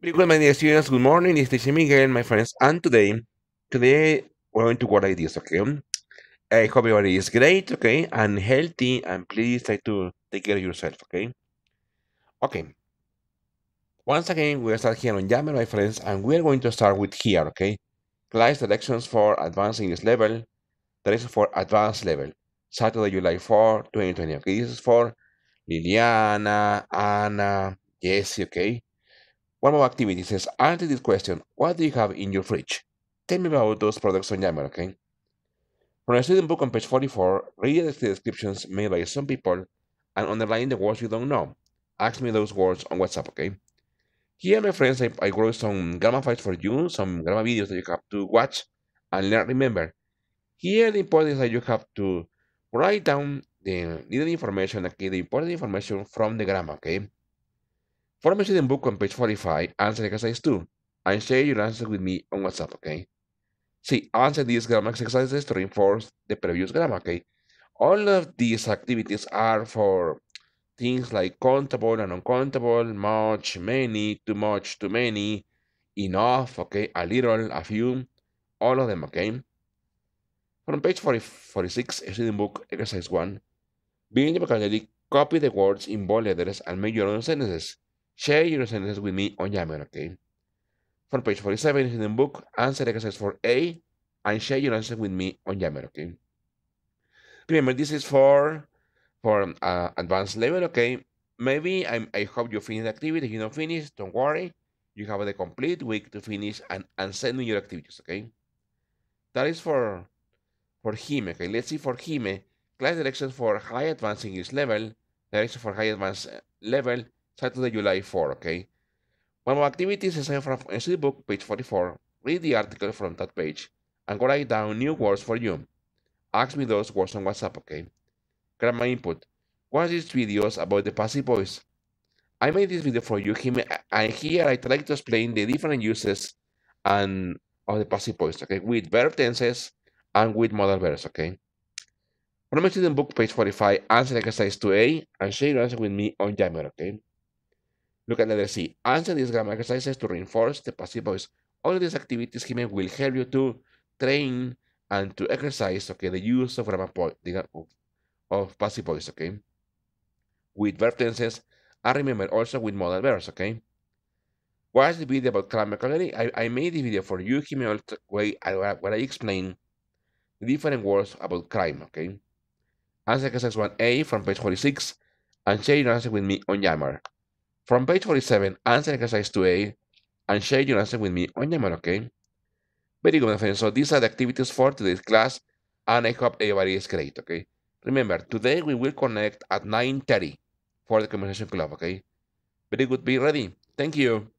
Very good, my dear students. Good morning. It's teacher Miguel, my friends. And today, today we're going to what like this, okay? I hope everybody is great, okay, and healthy, and please try to take care of yourself, okay? Okay. Once again, we'll start here on Yammer, my friends, and we're going to start with here, okay? Class directions for advancing this level, directions for advanced level, Saturday, July 4, 2020, okay? This is for Liliana, Anna, Jessie, okay? One more activity says, answer this question. What do you have in your fridge? Tell me about those products on Yammer, okay? From a student book on page 44, read the descriptions made by some people and underline the words you don't know. Ask me those words on WhatsApp, okay? Here, my friends, I, I wrote some grammar files for you, some grammar videos that you have to watch and learn, remember. Here, the important is that you have to write down the needed information, okay, the important information from the grammar, okay? For Machine Book on page 45, answer exercise 2 and share your answer with me on WhatsApp, okay? See, answer these grammar exercises to reinforce the previous grammar, okay? All of these activities are for things like countable and uncountable, much, many, too much, too many, enough, okay, a little, a few, all of them, okay? From page 40, 46, student book, exercise 1, being the vocabulary, copy the words in bold letters and make your own sentences. Share your sentences with me on oh, Yammer, okay? For page 47 in the book, answer exercise for a and share your answer with me on oh, Yammer, okay? Remember, this is for for uh, advanced level, okay? Maybe I'm, I hope you finish the activity. If you don't finish, don't worry. You have the complete week to finish and, and send me your activities, okay? That is for for him, okay? Let's see for him. Class directions for high advanced English level, direction for high advanced uh, level, Saturday, July 4, okay? more activities is from from eh, book, page 44, read the article from that page and write down new words for you. Ask me those words on WhatsApp, okay? grab my input. Watch these videos about the passive voice. I made this video for you, and here I try to explain the different uses and of the passive voice, okay? With verb tenses and with modal verbs, okay? From my student book, page 45, answer exercise 2A, and share your answer with me on Jammer, okay? Look at letter C. Answer these grammar exercises to reinforce the passive voice. All these activities, Jimen, will help you to train and to exercise, okay, the use of grammar point, the, of, of passive voice, okay? With verb tenses, and remember also with modal verbs, okay? Watch the video about grammar vocabulary. I, I made the video for you, Jimen, where I, where I explain the different words about crime, okay? Answer exercise 1A from page 46 and share your answer with me on Yammer. From page 47, answer exercise 2A and share your answer with me on Yammer, okay? Very good, my friends. So these are the activities for today's class, and I hope everybody is great, okay? Remember, today we will connect at 9.30 for the Conversation Club, okay? Very good. Be ready. Thank you.